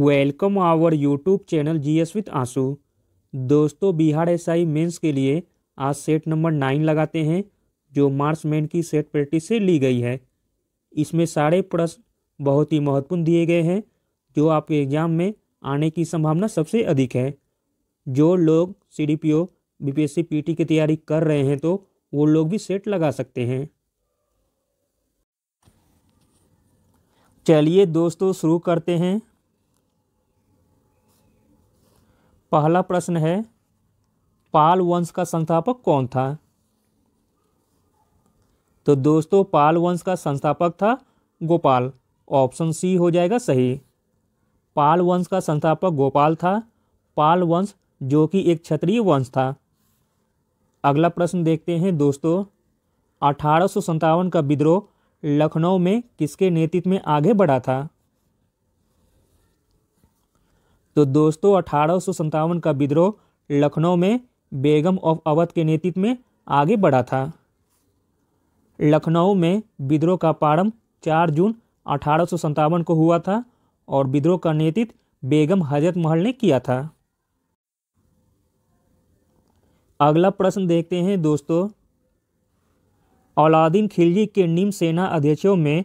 welcome our YouTube channel G S with आंसू दोस्तों Bihar S I mains के लिए आज सेट नंबर नाइन लगाते हैं जो मार्स मैन की सेट प्रैक्टिस से ली गई है इसमें सारे प्रश्न बहुत ही महत्वपूर्ण दिए गए हैं जो आपके एग्ज़ाम में आने की संभावना सबसे अधिक है जो लोग C D P O B P S C P T की तैयारी कर रहे हैं तो वो लोग भी सेट लगा सकते हैं चलिए दोस्तों शुरू करते हैं पहला प्रश्न है पाल वंश का संस्थापक कौन था तो दोस्तों पाल वंश का संस्थापक था गोपाल ऑप्शन सी हो जाएगा सही पाल वंश का संस्थापक गोपाल था पाल वंश जो कि एक क्षत्रिय वंश था अगला प्रश्न देखते हैं दोस्तों अठारह का विद्रोह लखनऊ में किसके नेतृत्व में आगे बढ़ा था तो दोस्तों अठारह का विद्रोह लखनऊ में बेगम ऑफ अवध के नेतृत्व में आगे बढ़ा था लखनऊ में विद्रोह का प्रारंभ 4 जून अठारह को हुआ था और विद्रोह का नेतृत्व बेगम हजरत महल ने किया था अगला प्रश्न देखते हैं दोस्तों औलादीन खिलजी के निम सेना अध्यक्षों में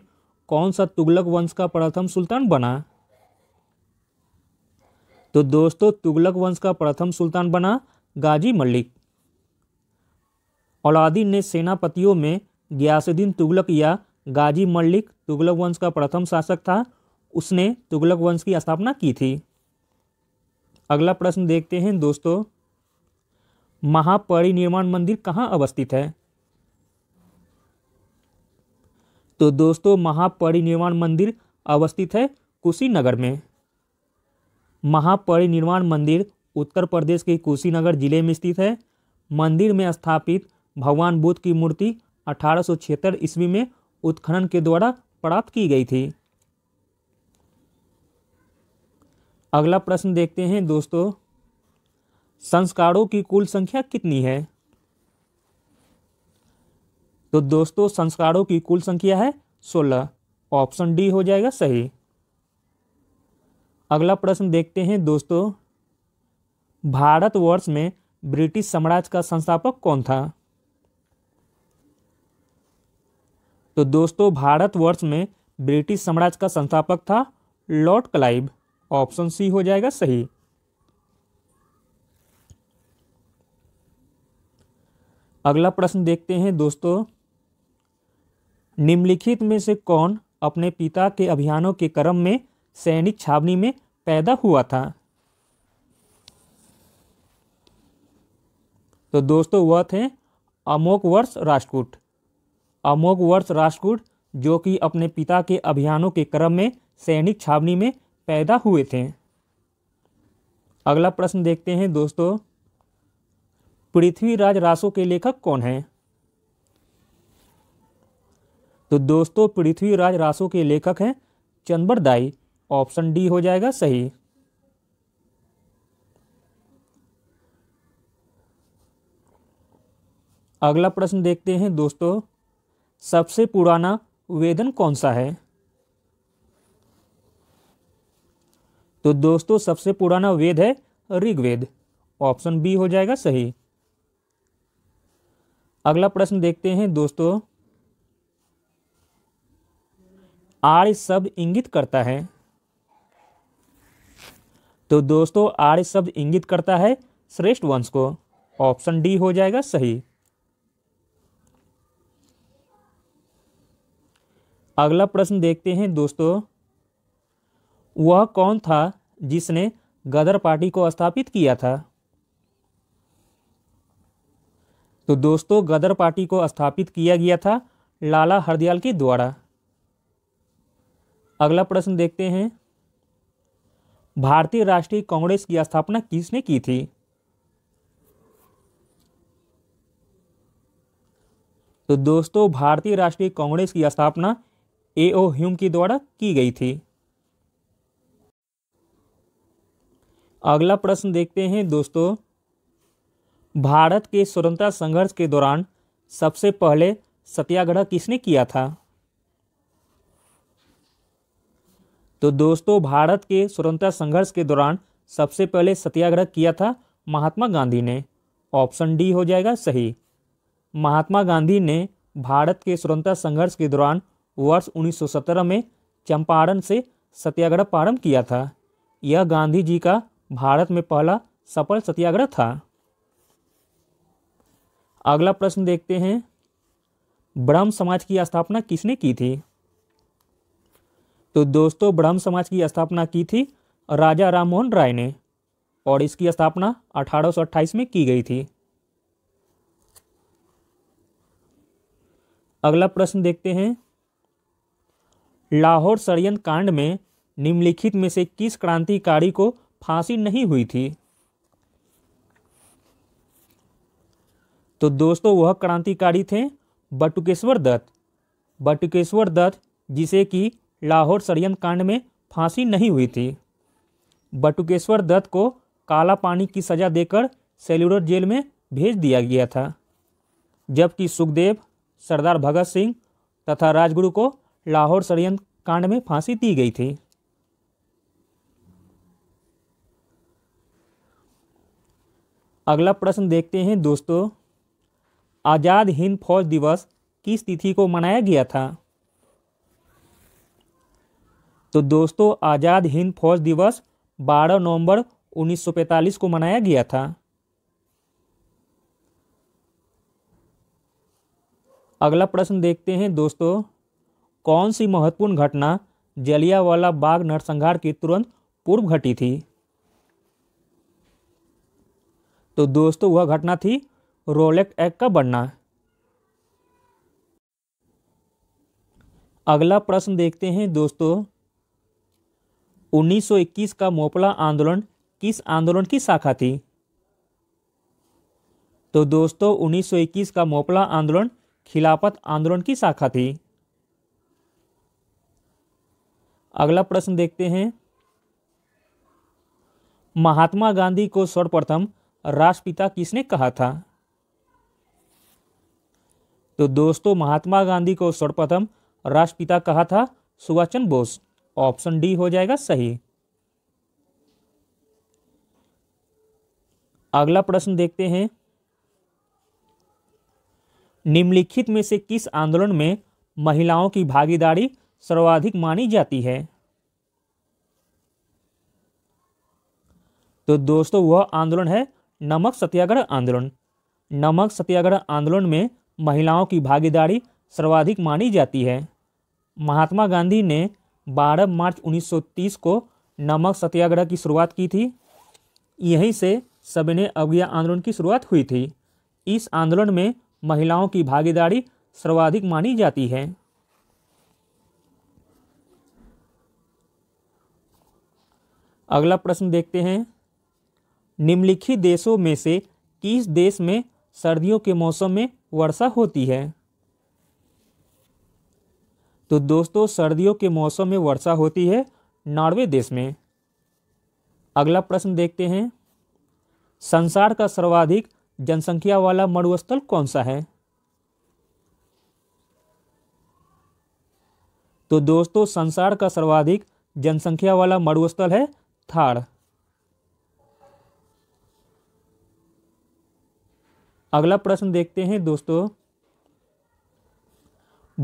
कौन सा तुगलक वंश का प्रथम सुल्तान बना तो दोस्तों तुगलक वंश का प्रथम सुल्तान बना गाजी मलिक औलादीन ने सेनापतियों में गयासुद्दीन तुगलक या गाजी मलिक तुगलक वंश का प्रथम शासक था उसने तुगलक वंश की स्थापना की थी अगला प्रश्न देखते हैं दोस्तों महापरिनिर्माण मंदिर कहाँ अवस्थित है तो दोस्तों महापरिनिर्माण मंदिर अवस्थित है कुशीनगर में महापरिनिर्वाण मंदिर उत्तर प्रदेश के कुशीनगर जिले में स्थित है मंदिर में स्थापित भगवान बुद्ध की मूर्ति अठारह ईस्वी में उत्खनन के द्वारा प्राप्त की गई थी अगला प्रश्न देखते हैं दोस्तों संस्कारों की कुल संख्या कितनी है तो दोस्तों संस्कारों की कुल संख्या है सोलह ऑप्शन डी हो जाएगा सही अगला प्रश्न देखते हैं दोस्तों भारतवर्ष में ब्रिटिश साम्राज्य का संस्थापक कौन था तो दोस्तों भारतवर्ष में ब्रिटिश साम्राज्य का संस्थापक था लॉर्ड क्लाइव ऑप्शन सी हो जाएगा सही अगला प्रश्न देखते हैं दोस्तों निम्नलिखित में से कौन अपने पिता के अभियानों के क्रम में सैनिक छावनी में पैदा हुआ था तो दोस्तों वह थे वर्ष राजकूट अमोक वर्ष राजकूट जो कि अपने पिता के अभियानों के क्रम में सैनिक छावनी में पैदा हुए थे अगला प्रश्न देखते हैं दोस्तों पृथ्वीराज रासो के लेखक कौन हैं तो दोस्तों पृथ्वीराज रासो के लेखक हैं चंबरदाई ऑप्शन डी हो जाएगा सही अगला प्रश्न देखते हैं दोस्तों सबसे पुराना वेदन कौन सा है तो दोस्तों सबसे पुराना वेद है ऋग्वेद ऑप्शन बी हो जाएगा सही अगला प्रश्न देखते हैं दोस्तों आर्य शब्द इंगित करता है तो दोस्तों आर्य शब्द इंगित करता है श्रेष्ठ वंश को ऑप्शन डी हो जाएगा सही अगला प्रश्न देखते हैं दोस्तों वह कौन था जिसने गदर पार्टी को स्थापित किया था तो दोस्तों गदर पार्टी को स्थापित किया गया था लाला हरदयाल के द्वारा अगला प्रश्न देखते हैं भारतीय राष्ट्रीय कांग्रेस की स्थापना किसने की थी तो दोस्तों भारतीय राष्ट्रीय कांग्रेस की स्थापना ए ओ ह्यूम के द्वारा की गई थी अगला प्रश्न देखते हैं दोस्तों भारत के स्वतंत्रता संघर्ष के दौरान सबसे पहले सत्याग्रह किसने किया था तो दोस्तों भारत के स्वतंत्रता संघर्ष के दौरान सबसे पहले सत्याग्रह किया था महात्मा गांधी ने ऑप्शन डी हो जाएगा सही महात्मा गांधी ने भारत के स्वतंत्रता संघर्ष के दौरान वर्ष 1917 में चंपारण से सत्याग्रह प्रारंभ किया था यह गांधी जी का भारत में पहला सफल सत्याग्रह था अगला प्रश्न देखते हैं ब्रह्म समाज की स्थापना किसने की थी तो दोस्तों ब्रह्म समाज की स्थापना की थी राजा राम मोहन राय ने और इसकी स्थापना 1828 में की गई थी अगला प्रश्न देखते हैं लाहौर षडयंत्र कांड में निम्नलिखित में से किस क्रांतिकारी को फांसी नहीं हुई थी तो दोस्तों वह क्रांतिकारी थे बटुकेश्वर दत्त बटुकेश्वर दत्त जिसे कि लाहौर षडयंत्र कांड में फांसी नहीं हुई थी बटुकेश्वर दत्त को काला पानी की सजा देकर सेल्यूलर जेल में भेज दिया गया था जबकि सुखदेव सरदार भगत सिंह तथा राजगुरु को लाहौर षडयंत्र कांड में फांसी दी गई थी अगला प्रश्न देखते हैं दोस्तों आज़ाद हिंद फौज दिवस किस तिथि को मनाया गया था तो दोस्तों आज़ाद हिंद फौज दिवस 12 नवंबर 1945 को मनाया गया था अगला प्रश्न देखते हैं दोस्तों कौन सी महत्वपूर्ण घटना जलियावाला बाग नरसंहार की तुरंत पूर्व घटी थी तो दोस्तों वह घटना थी रोलेक्ट एक्ट का बनना अगला प्रश्न देखते हैं दोस्तों 1921 का मोपला आंदोलन किस आंदोलन की शाखा थी तो दोस्तों 1921 का मोपला आंदोलन खिलाफत आंदोलन की शाखा थी अगला प्रश्न देखते हैं महात्मा गांधी को सर्वप्रथम राष्ट्रपिता किसने कहा था तो दोस्तों महात्मा गांधी को सर्वप्रथम राष्ट्रपिता कहा था सुभाष चंद्र बोस ऑप्शन डी हो जाएगा सही अगला प्रश्न देखते हैं निम्नलिखित में से किस आंदोलन में महिलाओं की भागीदारी सर्वाधिक मानी जाती है तो दोस्तों वह आंदोलन है नमक सत्याग्रह आंदोलन नमक सत्याग्रह आंदोलन में महिलाओं की भागीदारी सर्वाधिक मानी जाती है महात्मा गांधी ने 12 मार्च 1930 को नमक सत्याग्रह की शुरुआत की थी यहीं से सविनय अवज्ञा आंदोलन की शुरुआत हुई थी इस आंदोलन में महिलाओं की भागीदारी सर्वाधिक मानी जाती है अगला प्रश्न देखते हैं निम्नलिखित देशों में से किस देश में सर्दियों के मौसम में वर्षा होती है तो दोस्तों सर्दियों के मौसम में वर्षा होती है नॉर्वे देश में अगला प्रश्न देखते हैं संसार का सर्वाधिक जनसंख्या वाला मरुस्थल कौन सा है तो दोस्तों संसार का सर्वाधिक जनसंख्या वाला मरुस्थल है थार अगला प्रश्न देखते हैं दोस्तों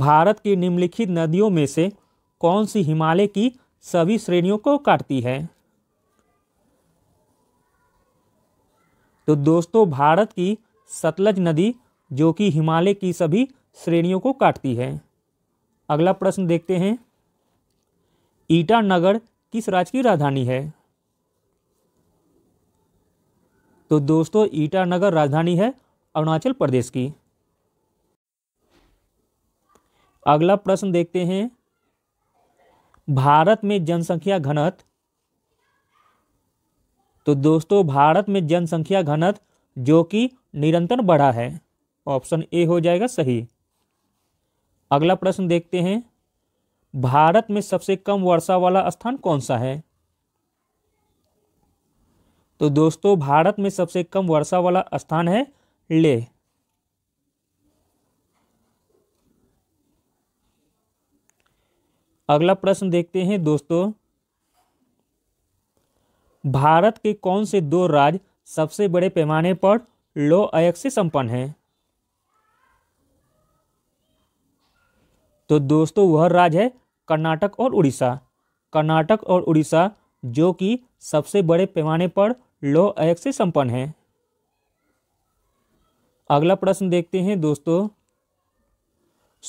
भारत की निम्नलिखित नदियों में से कौन सी हिमालय की सभी श्रेणियों को काटती है तो दोस्तों भारत की सतलज नदी जो कि हिमालय की सभी श्रेणियों को काटती है अगला प्रश्न देखते हैं ईटानगर किस राज्य की राजधानी है तो दोस्तों ईटानगर राजधानी है अरुणाचल प्रदेश की अगला प्रश्न देखते हैं भारत में जनसंख्या घनत्व तो दोस्तों भारत में जनसंख्या घनत्व जो कि निरंतर बढ़ा है ऑप्शन ए हो जाएगा सही अगला प्रश्न देखते हैं भारत में सबसे कम वर्षा वाला स्थान कौन सा है तो दोस्तों भारत में सबसे कम वर्षा वाला स्थान है लेह अगला प्रश्न देखते हैं दोस्तों भारत के कौन से दो राज्य सबसे बड़े पैमाने पर लो अयक से संपन्न हैं तो दोस्तों वह राज्य है कर्नाटक और उड़ीसा कर्नाटक और उड़ीसा जो कि सबसे बड़े पैमाने पर लो अयक से संपन्न है अगला प्रश्न देखते हैं दोस्तों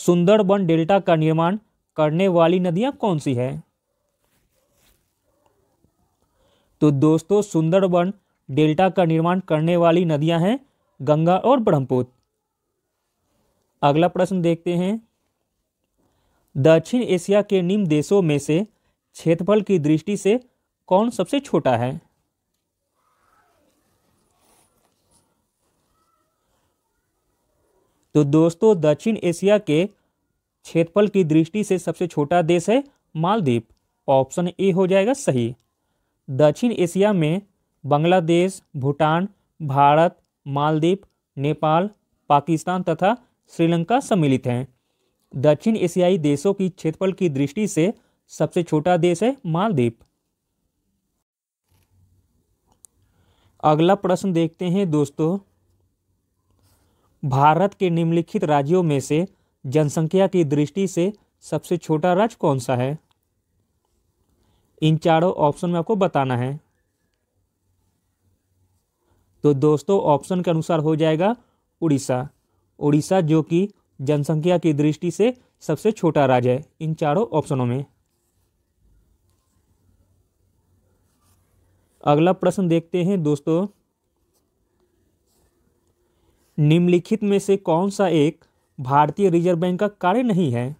सुंदरबन डेल्टा का निर्माण करने वाली नदियां कौन सी है तो दोस्तों सुंदरवन डेल्टा का निर्माण करने वाली नदियां हैं गंगा और ब्रह्मपुत्र अगला प्रश्न देखते हैं दक्षिण एशिया के निम्न देशों में से क्षेत्रफल की दृष्टि से कौन सबसे छोटा है तो दोस्तों दक्षिण एशिया के क्षेत्रफल की दृष्टि से सबसे छोटा देश है मालदीप ऑप्शन ए हो जाएगा सही दक्षिण एशिया में बांग्लादेश भूटान भारत मालदीप नेपाल पाकिस्तान तथा श्रीलंका सम्मिलित हैं दक्षिण एशियाई देशों की क्षेत्रफल की दृष्टि से सबसे छोटा देश है मालदीप अगला प्रश्न देखते हैं दोस्तों भारत के निम्नलिखित राज्यों में से जनसंख्या की दृष्टि से सबसे छोटा राज्य कौन सा है इन चारों ऑप्शन में आपको बताना है तो दोस्तों ऑप्शन के अनुसार हो जाएगा उड़ीसा उड़ीसा जो कि जनसंख्या की दृष्टि से सबसे छोटा राज्य है इन चारों ऑप्शनों में अगला प्रश्न देखते हैं दोस्तों निम्नलिखित में से कौन सा एक भारतीय रिजर्व बैंक का कार्य नहीं है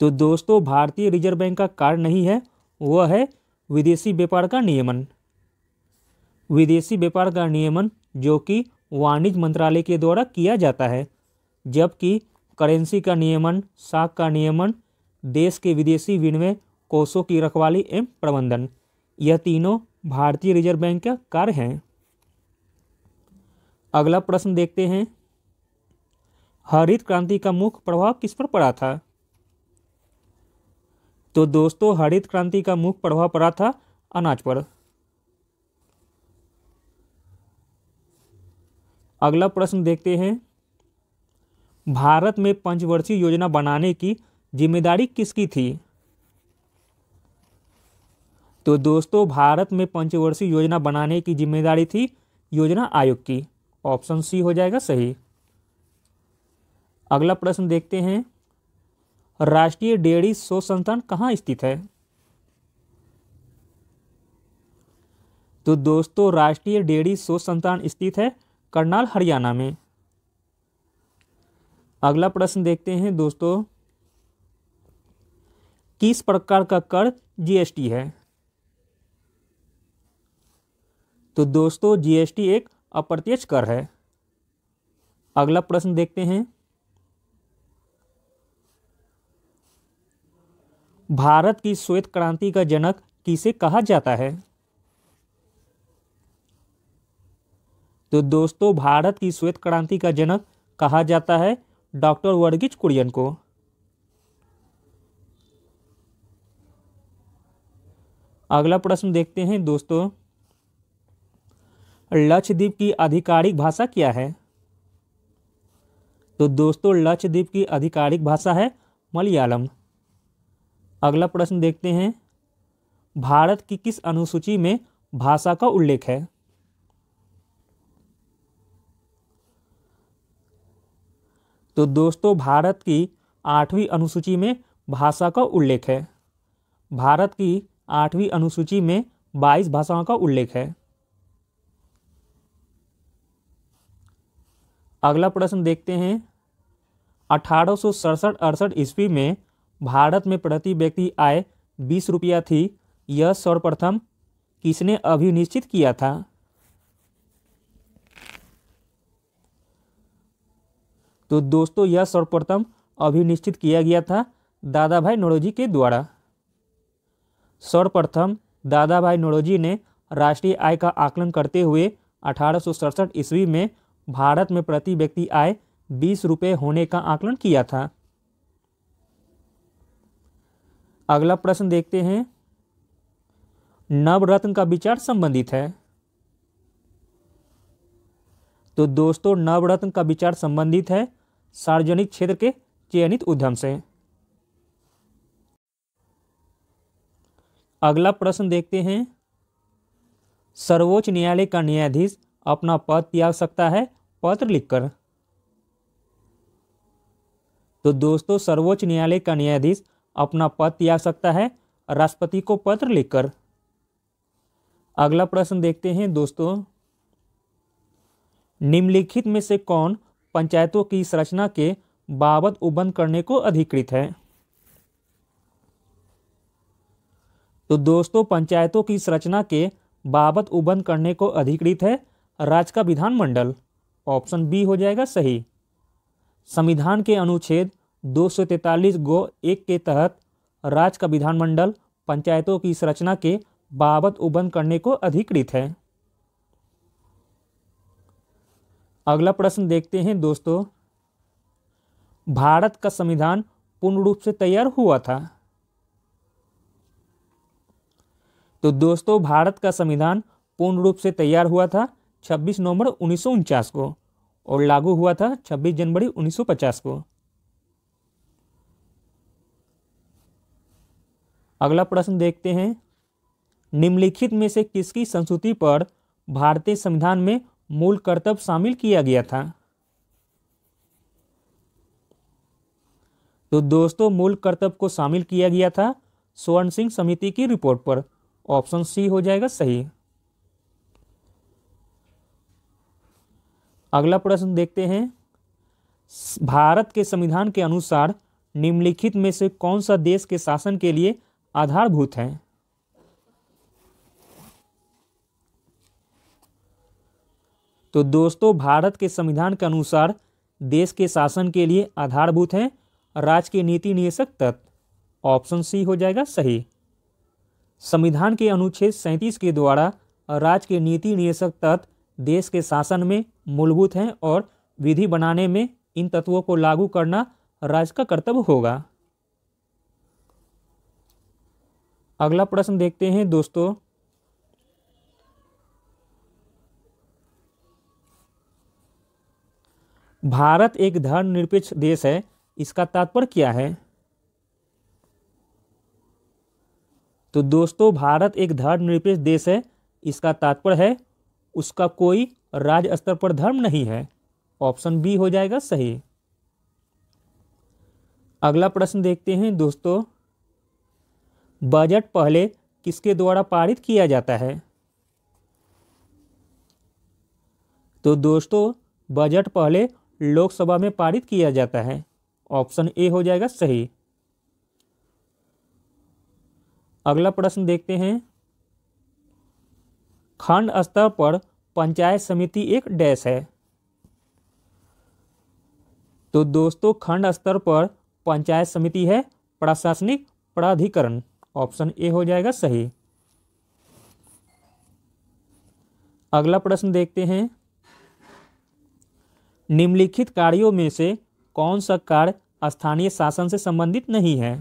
तो दोस्तों भारतीय रिजर्व बैंक का कार्य नहीं है वह है विदेशी व्यापार का नियमन विदेशी व्यापार का नियमन जो कि वाणिज्य मंत्रालय के द्वारा किया जाता है जबकि करेंसी का नियमन साख का नियमन देश के विदेशी विनिमय कोषों की रखवाली एवं प्रबंधन यह तीनों भारतीय रिजर्व बैंक का कार्य हैं अगला प्रश्न देखते हैं हरित क्रांति का मुख्य प्रभाव किस पर पड़ा था तो दोस्तों हरित क्रांति का मुख्य प्रभाव पड़ा था अनाज पर अगला प्रश्न देखते हैं भारत में पंचवर्षीय योजना बनाने की जिम्मेदारी किसकी थी तो दोस्तों भारत में पंचवर्षीय योजना बनाने की जिम्मेदारी थी योजना आयोग की ऑप्शन सी हो जाएगा सही अगला प्रश्न देखते हैं राष्ट्रीय डेयरी शोध संस्थान कहाँ स्थित है तो दोस्तों राष्ट्रीय डेयरी शोध संस्थान स्थित है करनाल हरियाणा में अगला प्रश्न देखते हैं दोस्तों किस प्रकार का कर जीएसटी है तो दोस्तों जीएसटी एक अप्रत्यक्ष कर है अगला प्रश्न देखते हैं भारत की श्वेत क्रांति का जनक किसे कहा जाता है तो दोस्तों भारत की श्वेत क्रांति का जनक कहा जाता है डॉक्टर वर्गीज कुरियन को अगला प्रश्न देखते हैं दोस्तों लक्षद्वीप की आधिकारिक भाषा क्या है तो दोस्तों लक्षद्वीप की आधिकारिक भाषा है मलयालम अगला प्रश्न देखते हैं भारत की किस अनुसूची में भाषा का उल्लेख है तो दोस्तों भारत की आठवीं अनुसूची में भाषा का उल्लेख है भारत की आठवीं अनुसूची में बाईस भाषाओं का उल्लेख है अगला प्रश्न देखते हैं अठारह सौ सड़सठ अड़सठ ईस्वी में भारत में प्रति व्यक्ति आय बीस रुपया थी यह सर्वप्रथम किसने अभिनिश्चित किया था तो दोस्तों यह सर्वप्रथम अभिनिश्चित किया गया था दादा भाई नौरोजी के द्वारा सर्वप्रथम दादा भाई नौरोजी ने राष्ट्रीय आय का आकलन करते हुए अठारह ईस्वी में भारत में प्रति व्यक्ति आय बीस रुपये होने का आकलन किया था अगला प्रश्न देखते हैं नवरत्न का विचार संबंधित है तो दोस्तों नवरत्न का विचार संबंधित है सार्वजनिक क्षेत्र के चयनित उद्यम से अगला प्रश्न देखते हैं सर्वोच्च न्यायालय का न्यायाधीश अपना पद त्याग सकता है पत्र लिखकर तो दोस्तों सर्वोच्च न्यायालय का न्यायाधीश अपना पद त्याग सकता है राष्ट्रपति को पत्र लिखकर अगला प्रश्न देखते हैं दोस्तों निम्नलिखित में से कौन पंचायतों की संरचना के बाबत उबंध करने को अधिकृत है तो दोस्तों पंचायतों की संरचना के बाबत उबंध करने को अधिकृत है राज्य का विधानमंडल ऑप्शन बी हो जाएगा सही संविधान के अनुच्छेद 243 गो एक के तहत राज्य का विधानमंडल पंचायतों की संरचना के बाबत उबंद करने को अधिकृत है अगला प्रश्न देखते हैं दोस्तों भारत का संविधान पूर्ण रूप से तैयार हुआ था तो दोस्तों भारत का संविधान पूर्ण रूप से तैयार हुआ था 26 नवंबर उन्नीस को और लागू हुआ था 26 जनवरी 1950 को अगला प्रश्न देखते हैं निम्नलिखित में से किसकी संस्कृति पर भारतीय संविधान में मूल कर्तव्य शामिल किया गया था तो दोस्तों मूल कर्तव्य को शामिल किया गया था स्वर्ण सिंह समिति की रिपोर्ट पर ऑप्शन सी हो जाएगा सही अगला प्रश्न देखते हैं भारत के संविधान के अनुसार निम्नलिखित में से कौन सा देश के शासन के लिए आधारभूत है तो दोस्तों भारत के संविधान के अनुसार देश के शासन के लिए आधारभूत हैं राज्य के नीति निदेशक तत्व ऑप्शन सी हो जाएगा सही संविधान के अनुच्छेद सैंतीस के द्वारा राज्य के नीति निदेशक तत्व देश के शासन में मूलभूत हैं और विधि बनाने में इन तत्वों को लागू करना राज्य का कर्तव्य होगा अगला प्रश्न देखते हैं दोस्तों भारत एक धर्मनिरपेक्ष देश है इसका तात्पर्य क्या है तो दोस्तों भारत एक धर्मनिरपेक्ष देश है इसका तात्पर्य है उसका कोई राज्य स्तर पर धर्म नहीं है ऑप्शन बी हो जाएगा सही अगला प्रश्न देखते हैं दोस्तों बजट पहले किसके द्वारा पारित किया जाता है तो दोस्तों बजट पहले लोकसभा में पारित किया जाता है ऑप्शन ए हो जाएगा सही अगला प्रश्न देखते हैं खंड स्तर पर पंचायत समिति एक डैश है तो दोस्तों खंड स्तर पर पंचायत समिति है प्रशासनिक प्राधिकरण ऑप्शन ए हो जाएगा सही अगला प्रश्न देखते हैं निम्नलिखित कार्यों में से कौन सा कार्य स्थानीय शासन से संबंधित नहीं है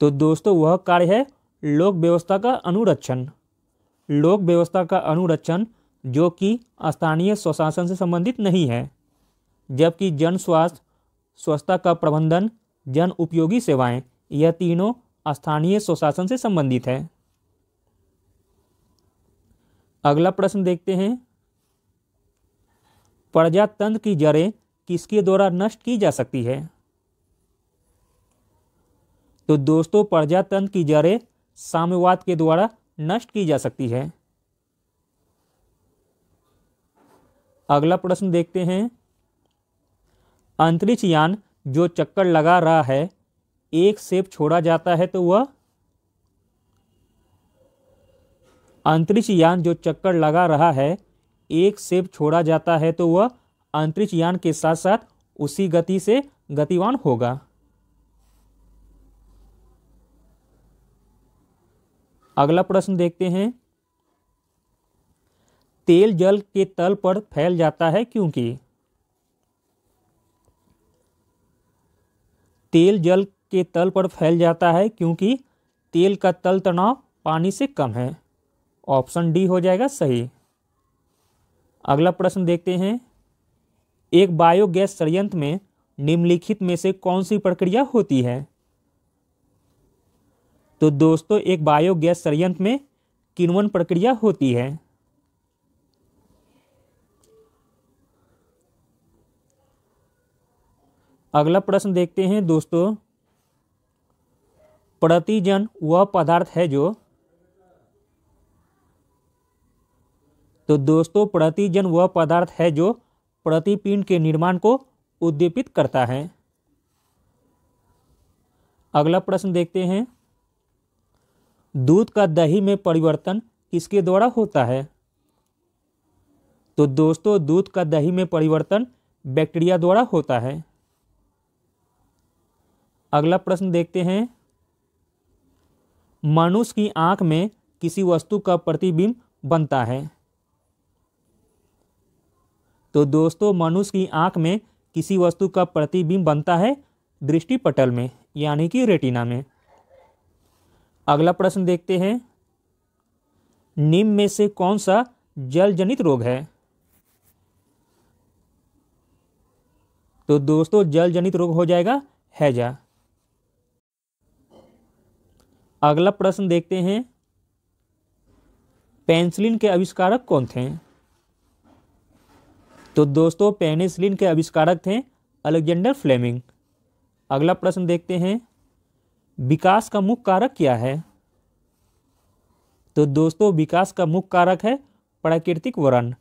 तो दोस्तों वह कार्य है लोक व्यवस्था का अनुरक्षण लोक व्यवस्था का अनुरक्षण जो कि स्थानीय स्वशासन से संबंधित नहीं है जबकि जन स्वास्थ्य स्वच्छता का प्रबंधन जन उपयोगी सेवाएं यह तीनों स्थानीय स्वशासन से संबंधित है अगला प्रश्न देखते हैं प्रजातंत्र की जड़ें किसके द्वारा नष्ट की जा सकती है तो दोस्तों प्रजातंत्र की जड़ें साम्यवाद के द्वारा नष्ट की जा सकती है अगला प्रश्न देखते हैं अंतरिक्ष यान जो चक्कर लगा रहा है एक सेप छोड़ा जाता है तो वह अंतरिक्ष यान जो चक्कर लगा रहा है एक सेप छोड़ा जाता है तो वह अंतरिक्ष यान के साथ साथ उसी गति से गतिवान होगा अगला प्रश्न देखते हैं तेल जल के तल पर फैल जाता है क्योंकि तेल जल के तल पर फैल जाता है क्योंकि तेल का तल तनाव पानी से कम है ऑप्शन डी हो जाएगा सही अगला प्रश्न देखते हैं एक बायोगैस संयंत्र में निम्नलिखित में से कौन सी प्रक्रिया होती है तो दोस्तों एक बायोगैस संयंत्र में किण्वन प्रक्रिया होती है अगला प्रश्न देखते हैं दोस्तों प्रतिजन वह पदार्थ है जो तो दोस्तों प्रतिजन वह पदार्थ है जो प्रतिपिंड के निर्माण को उद्दीपित करता है अगला प्रश्न देखते हैं दूध का दही में परिवर्तन किसके द्वारा होता है तो दोस्तों दूध का दही में परिवर्तन बैक्टीरिया द्वारा होता है अगला प्रश्न देखते हैं मनुष्य की आंख में किसी वस्तु का प्रतिबिंब बनता है तो दोस्तों मनुष्य की आंख में किसी वस्तु का प्रतिबिंब बनता है दृष्टि पटल में यानी कि रेटिना में अगला प्रश्न देखते हैं निम में से कौन सा जल जनित रोग है तो दोस्तों जल जनित रोग हो जाएगा हैजा अगला प्रश्न देखते हैं पेंसिलिन के आविष्कारक कौन थे तो दोस्तों पेनिसिलिन के आविष्कारक थे अलेक्जेंडर फ्लेमिंग अगला प्रश्न देखते हैं विकास का मुख्य कारक क्या है तो दोस्तों विकास का मुख्य कारक है प्राकृतिक वर्ण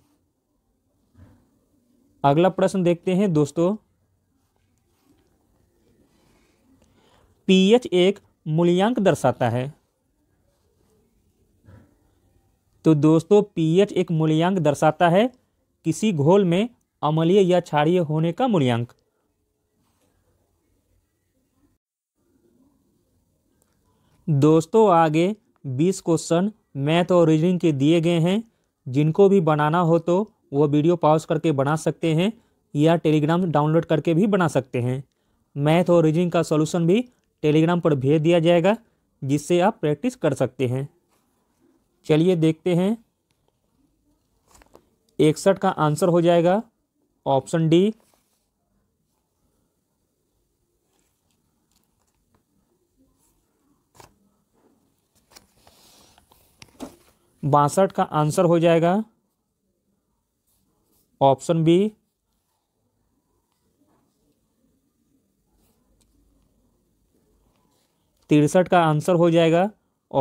अगला प्रश्न देखते हैं दोस्तों पीएच एक मूल्यांक दर्शाता है तो दोस्तों पीएच एक मूल्यांक दर्शाता है किसी घोल में अमलीय या क्षारीय होने का मूल्यांक दोस्तों आगे 20 क्वेश्चन मैथ और रीजनिंग के दिए गए हैं जिनको भी बनाना हो तो वो वीडियो पॉज करके बना सकते हैं या टेलीग्राम डाउनलोड करके भी बना सकते हैं मैथ और रीजनिंग का सॉल्यूशन भी टेलीग्राम पर भेज दिया जाएगा जिससे आप प्रैक्टिस कर सकते हैं चलिए देखते हैं इकसठ का आंसर हो जाएगा ऑप्शन डी बासठ का आंसर हो जाएगा ऑप्शन बी तिरसठ का आंसर हो जाएगा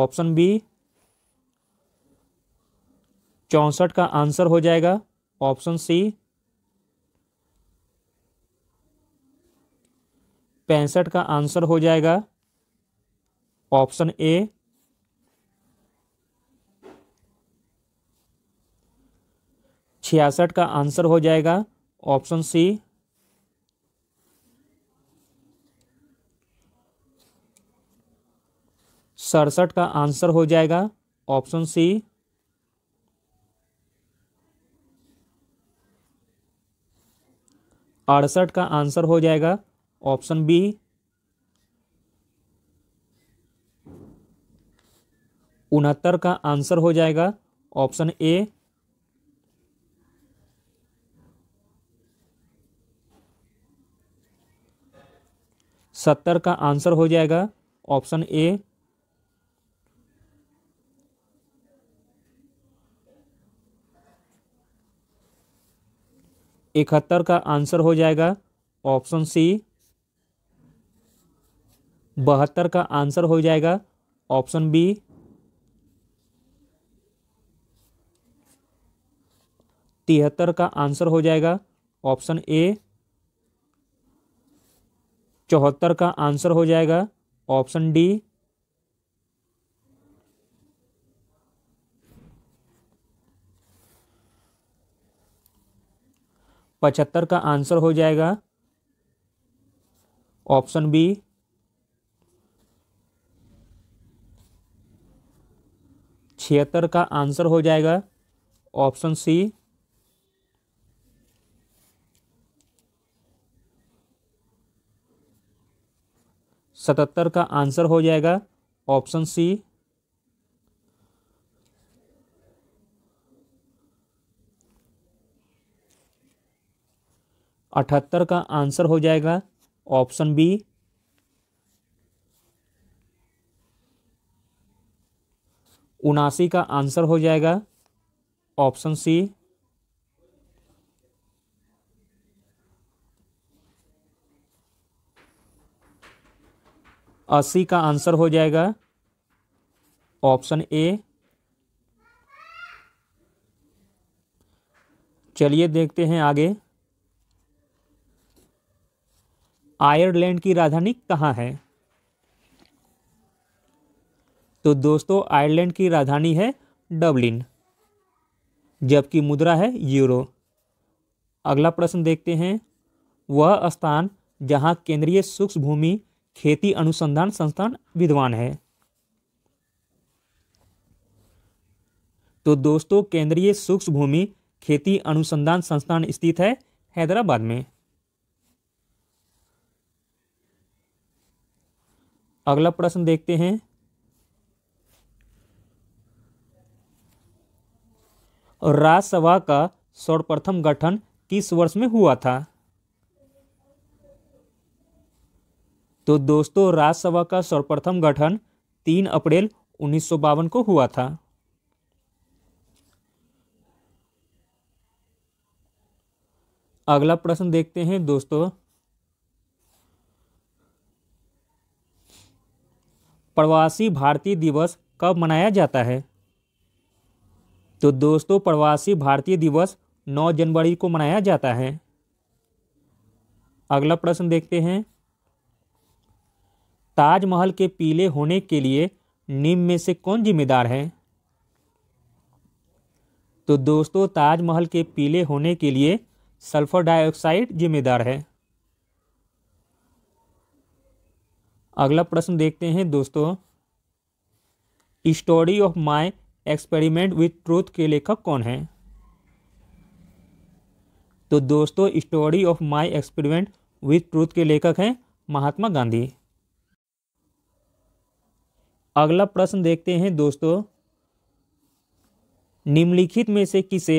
ऑप्शन बी चौंसठ का आंसर हो जाएगा ऑप्शन सी पैंसठ का आंसर हो जाएगा ऑप्शन ए छियासठ का आंसर हो जाएगा ऑप्शन सी सड़सठ का आंसर हो जाएगा ऑप्शन सी अड़सठ का आंसर हो जाएगा ऑप्शन बी उनहत्तर का आंसर हो जाएगा ऑप्शन ए सत्तर का आंसर हो जाएगा ऑप्शन ए इकहत्तर का आंसर हो जाएगा ऑप्शन सी बहत्तर का आंसर हो जाएगा ऑप्शन बी तिहत्तर का आंसर हो जाएगा ऑप्शन ए चौहत्तर का आंसर हो जाएगा ऑप्शन डी पचहत्तर का आंसर हो जाएगा ऑप्शन बी छिहत्तर का आंसर हो जाएगा ऑप्शन सी सतहत्तर का आंसर हो जाएगा ऑप्शन सी अठहत्तर का आंसर हो जाएगा ऑप्शन बी उनासी का आंसर हो जाएगा ऑप्शन सी अस्सी का आंसर हो जाएगा ऑप्शन ए चलिए देखते हैं आगे आयरलैंड की राजधानी कहाँ है तो दोस्तों आयरलैंड की राजधानी है डबलिन जबकि मुद्रा है यूरो अगला प्रश्न देखते हैं वह स्थान जहां केंद्रीय सूक्ष्म भूमि खेती अनुसंधान संस्थान विद्वान है तो दोस्तों केंद्रीय सूक्ष्म भूमि खेती अनुसंधान संस्थान स्थित है हैदराबाद में अगला प्रश्न देखते हैं राज्यसभा का सर्वप्रथम गठन किस वर्ष में हुआ था तो दोस्तों राज्यसभा का सर्वप्रथम गठन तीन अप्रैल उन्नीस को हुआ था अगला प्रश्न देखते हैं दोस्तों प्रवासी भारतीय दिवस कब मनाया जाता है तो दोस्तों प्रवासी भारतीय दिवस 9 जनवरी को मनाया जाता है अगला प्रश्न देखते हैं ताजमहल के पीले होने के लिए निम्न में से कौन जिम्मेदार है तो दोस्तों ताजमहल के पीले होने के लिए सल्फर डाइऑक्साइड जिम्मेदार है अगला प्रश्न देखते हैं दोस्तों story of my experiment with truth के लेखक कौन है तो दोस्तों story of my experiment with truth के लेखक हैं महात्मा गांधी अगला प्रश्न देखते हैं दोस्तों निम्नलिखित में से किसे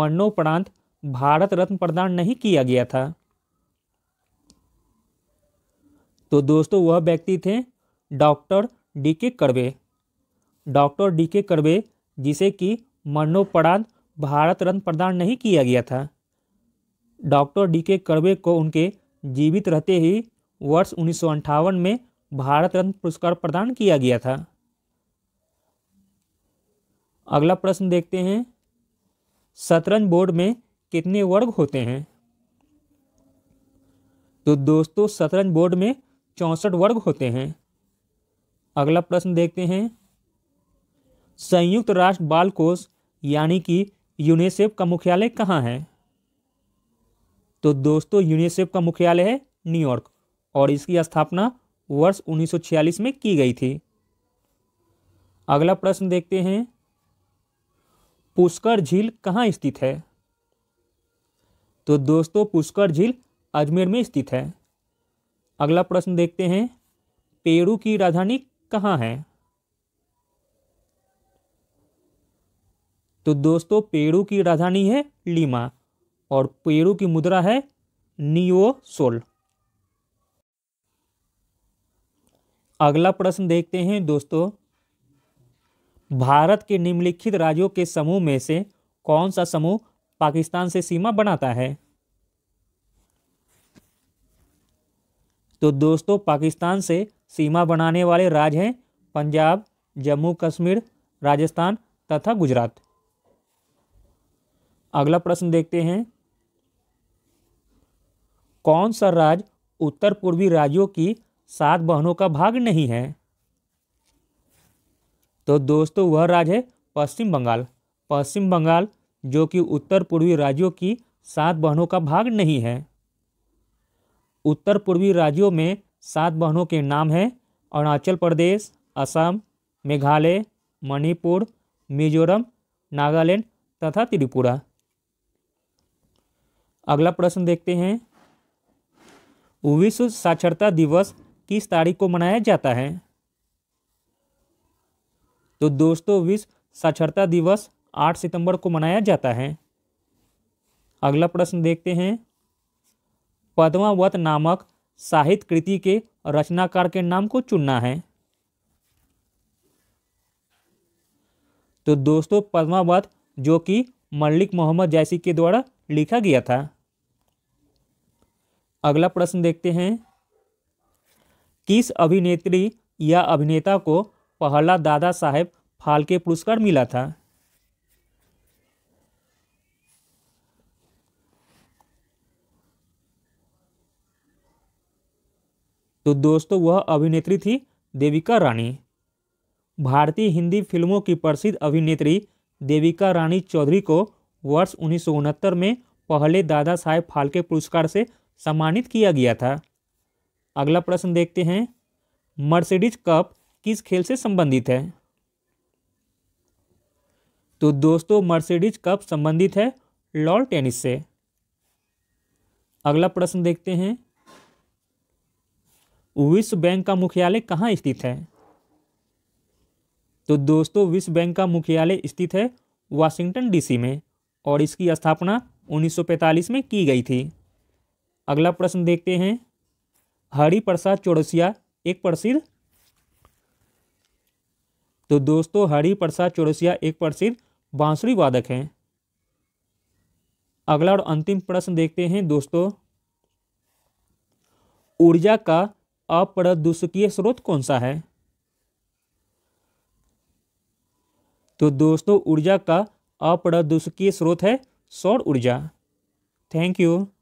मरणोपरांत भारत रत्न प्रदान नहीं किया गया था तो दोस्तों वह व्यक्ति थे डॉक्टर डी के करवे डॉक्टर डी के करवे जिसे कि मरणोपरांत भारत रत्न प्रदान नहीं किया गया था डॉक्टर डी के करवे को उनके जीवित रहते ही वर्ष उन्नीस में भारत रत्न पुरस्कार प्रदान किया गया था अगला प्रश्न देखते हैं शतरंज बोर्ड में कितने वर्ग होते हैं तो दोस्तों शतरंज बोर्ड में चौंसठ वर्ग होते हैं अगला प्रश्न देखते हैं संयुक्त राष्ट्र बाल कोष यानी कि यूनिसेफ का मुख्यालय कहाँ है तो दोस्तों यूनिसेफ का मुख्यालय है न्यूयॉर्क और इसकी स्थापना वर्ष 1946 में की गई थी अगला प्रश्न देखते हैं पुष्कर झील कहाँ स्थित है तो दोस्तों पुष्कर झील अजमेर में स्थित है अगला प्रश्न देखते हैं पेरू की राजधानी कहाँ है तो दोस्तों पेरू की राजधानी है लीमा और पेरू की मुद्रा है नियो सोल अगला प्रश्न देखते हैं दोस्तों भारत के निम्नलिखित राज्यों के समूह में से कौन सा समूह पाकिस्तान से सीमा बनाता है तो दोस्तों पाकिस्तान से सीमा बनाने वाले राज्य हैं पंजाब जम्मू कश्मीर राजस्थान तथा गुजरात अगला प्रश्न देखते हैं कौन सा राज्य उत्तर पूर्वी राज्यों की सात बहनों का भाग नहीं है तो दोस्तों वह राज्य है पश्चिम बंगाल पश्चिम बंगाल जो कि उत्तर पूर्वी राज्यों की सात बहनों का भाग नहीं है उत्तर पूर्वी राज्यों में सात बहनों के नाम हैं अरुणाचल प्रदेश असम मेघालय मणिपुर मिजोरम नागालैंड तथा त्रिपुरा अगला प्रश्न देखते हैं विश्व साक्षरता दिवस किस तारीख को मनाया जाता है तो दोस्तों विश्व साक्षरता दिवस 8 सितंबर को मनाया जाता है अगला प्रश्न देखते हैं पद्मावत नामक साहित्य कृति के रचनाकार के नाम को चुनना है तो दोस्तों पद्मावत जो कि मल्लिक मोहम्मद जैसी के द्वारा लिखा गया था अगला प्रश्न देखते हैं किस अभिनेत्री या अभिनेता को पहला दादा साहेब फाल्के पुरस्कार मिला था तो दोस्तों वह अभिनेत्री थी देविका रानी भारतीय हिंदी फिल्मों की प्रसिद्ध अभिनेत्री देविका रानी चौधरी को वर्ष उन्नीस में पहले दादा साहेब फाल्के पुरस्कार से सम्मानित किया गया था अगला प्रश्न देखते हैं मर्सिडीज कप किस खेल से संबंधित है तो दोस्तों मर्सिडीज कप संबंधित है लॉल टेनिस से अगला प्रश्न देखते हैं विश्व बैंक का मुख्यालय कहाँ स्थित है तो दोस्तों विश्व बैंक का मुख्यालय स्थित है वाशिंगटन डीसी में और इसकी स्थापना 1945 में की गई थी अगला प्रश्न देखते हैं हरि प्रसाद चौरसिया एक प्रसिद्ध तो दोस्तों हरि प्रसाद चौरसिया एक प्रसिद्ध बांसुरी वादक हैं अगला और अंतिम प्रश्न देखते हैं दोस्तों ऊर्जा का अप्रदूषकीय स्रोत कौन सा है तो दोस्तों ऊर्जा का अप्रदूषकीय स्रोत है सौर ऊर्जा थैंक यू